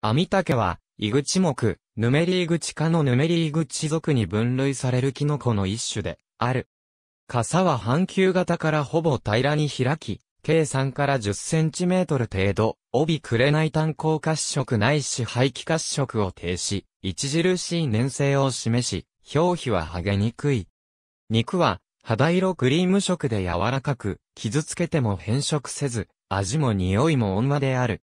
アミタケは、イグチ目、ヌメリイグチ科のヌメリイグチ属に分類されるキノコの一種で、ある。傘は半球型からほぼ平らに開き、計3から10センチメートル程度、帯くれない炭鉱褐色ないし排気褐色を停止、著しい粘性を示し、表皮は剥げにくい。肉は、肌色クリーム色で柔らかく、傷つけても変色せず、味も匂いも温和である。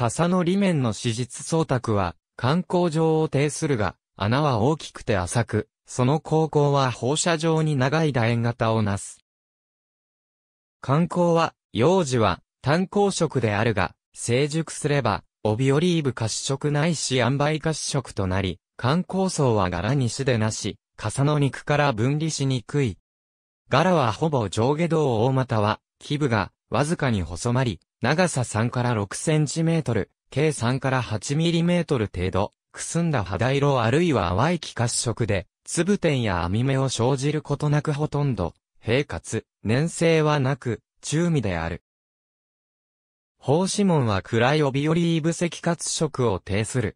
傘の裏面の史実創卓は、観光場を呈するが、穴は大きくて浅く、その高校は放射状に長い楕円型をなす。観光は、幼児は、炭鉱色であるが、成熟すれば、帯オリーブ褐色ないし塩梅褐色となり、観光層は柄にしでなし、傘の肉から分離しにくい。柄はほぼ上下動大または、基部がわずかに細まり、長さ3から6センチメートル、計3から8ミリメートル程度、くすんだ肌色あるいは淡い気褐色で、粒点や網目を生じることなくほとんど、平滑、粘性はなく、中身である。胞子紋は暗い帯より異ブ気褐色を呈する。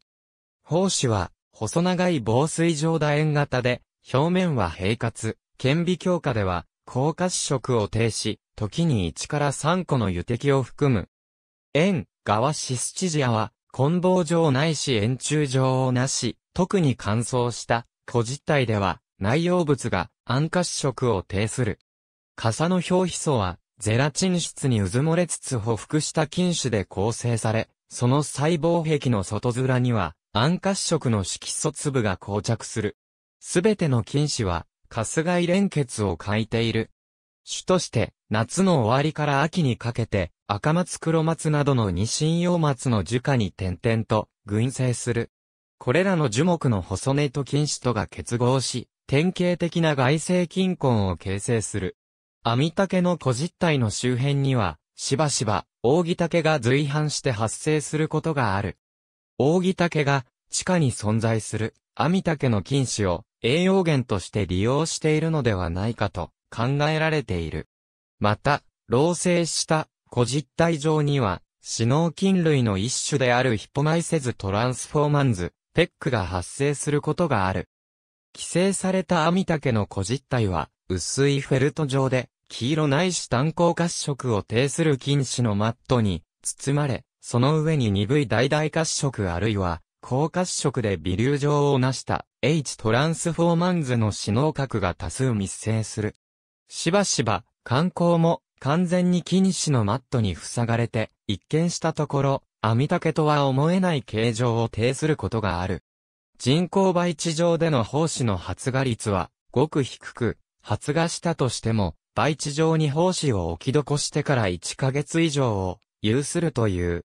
胞子は、細長い防水状楕円型で、表面は平滑、顕微鏡下では、高褐色を呈し、時に1から3個の油滴を含む。円、側シスチジアは、梱包状ないし円柱状をなし、特に乾燥した小実体では、内容物が暗化色を呈する。傘の表皮層は、ゼラチン質に渦漏れつつ補服した菌種で構成され、その細胞壁の外面には、暗褐色の色素粒が膠着する。すべての菌種は、カスイ連結を欠いている、種として、夏の終わりから秋にかけて、赤松黒松などの二神葉松の樹下に点々と群生する。これらの樹木の細根と菌糸とが結合し、典型的な外生菌根を形成する。網竹の古実体の周辺には、しばしば、扇竹が随伴して発生することがある。扇竹が、地下に存在する、網竹の菌糸を、栄養源として利用しているのではないかと、考えられている。また、老成した古実体上には、死脳菌類の一種であるヒポマイセズトランスフォーマンズ、ペックが発生することがある。寄生されたアミタケの古実体は、薄いフェルト状で、黄色ないし炭鉱褐色を呈する菌糸のマットに包まれ、その上に鈍い大々褐色あるいは、高褐色で微粒状を成した H トランスフォーマンズの死脳核が多数密生する。しばしば、観光も完全に木西のマットに塞がれて、一見したところ、網竹とは思えない形状を呈することがある。人工培地上での胞子の発芽率は、ごく低く、発芽したとしても、培地上に胞子を置き残してから1ヶ月以上を有するという。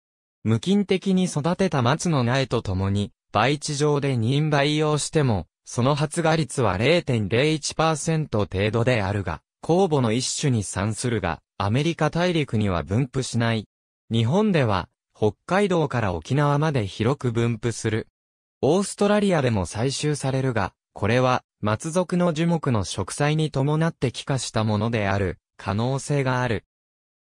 無菌的に育てた松の苗と共に、培地上で任培養しても、その発芽率は0.01%程度であるが、酵母の一種に産するが、アメリカ大陸には分布しない。日本では、北海道から沖縄まで広く分布する。オーストラリアでも採集されるが、これは、松属の樹木の植栽に伴って帰化したものである、可能性がある。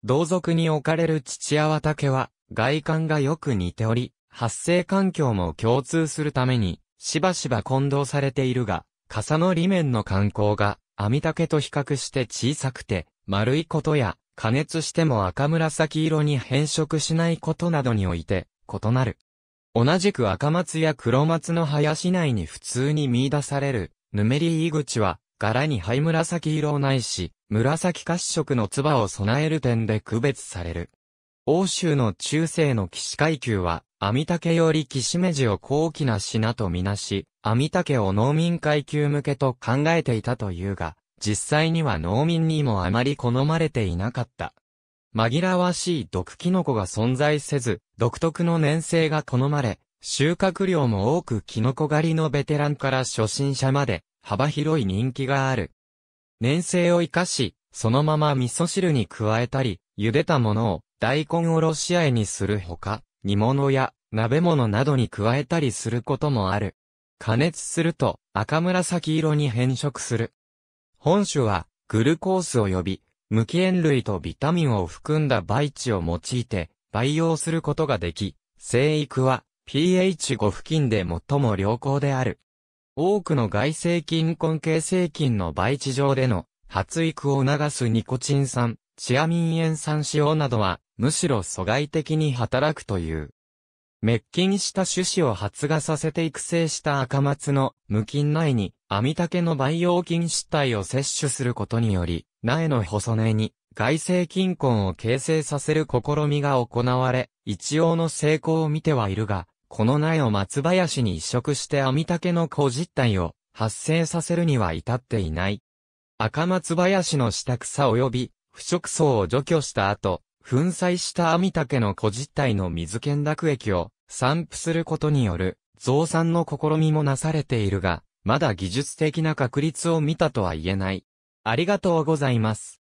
同族に置かれる父屋畑は、外観がよく似ており、発生環境も共通するために、しばしば混同されているが、傘の裏面の観光が、網竹と比較して小さくて、丸いことや、加熱しても赤紫色に変色しないことなどにおいて、異なる。同じく赤松や黒松の林内に普通に見出される、ヌメリイグチは、柄に灰紫色をないし、紫褐色の唾を備える点で区別される。欧州の中世の騎士階級は、網竹より騎士目地を高貴な品とみなし、網竹を農民階級向けと考えていたというが、実際には農民にもあまり好まれていなかった。紛らわしい毒キノコが存在せず、独特の粘性が好まれ、収穫量も多くキノコ狩りのベテランから初心者まで、幅広い人気がある。粘性を活かし、そのまま味噌汁に加えたり、茹でたものを大根おろし合いにするほか、煮物や鍋物などに加えたりすることもある。加熱すると赤紫色に変色する。本種はグルコースを呼び、無機塩類とビタミンを含んだ培地を用いて培養することができ、生育は pH5 付近で最も良好である。多くの外生菌根系生菌の培地上での発育を促すニコチン酸、チアミン塩酸使用などはむしろ阻害的に働くという。滅菌した種子を発芽させて育成した赤松の無菌苗に、アミタケの培養菌失体を摂取することにより、苗の細根に、外生菌根を形成させる試みが行われ、一応の成功を見てはいるが、この苗を松林に移植してアミタケの子実体を発生させるには至っていない。赤松林の下草及び腐食層を除去した後、粉砕した網竹の小実体の水剣濁液を散布することによる増産の試みもなされているが、まだ技術的な確率を見たとは言えない。ありがとうございます。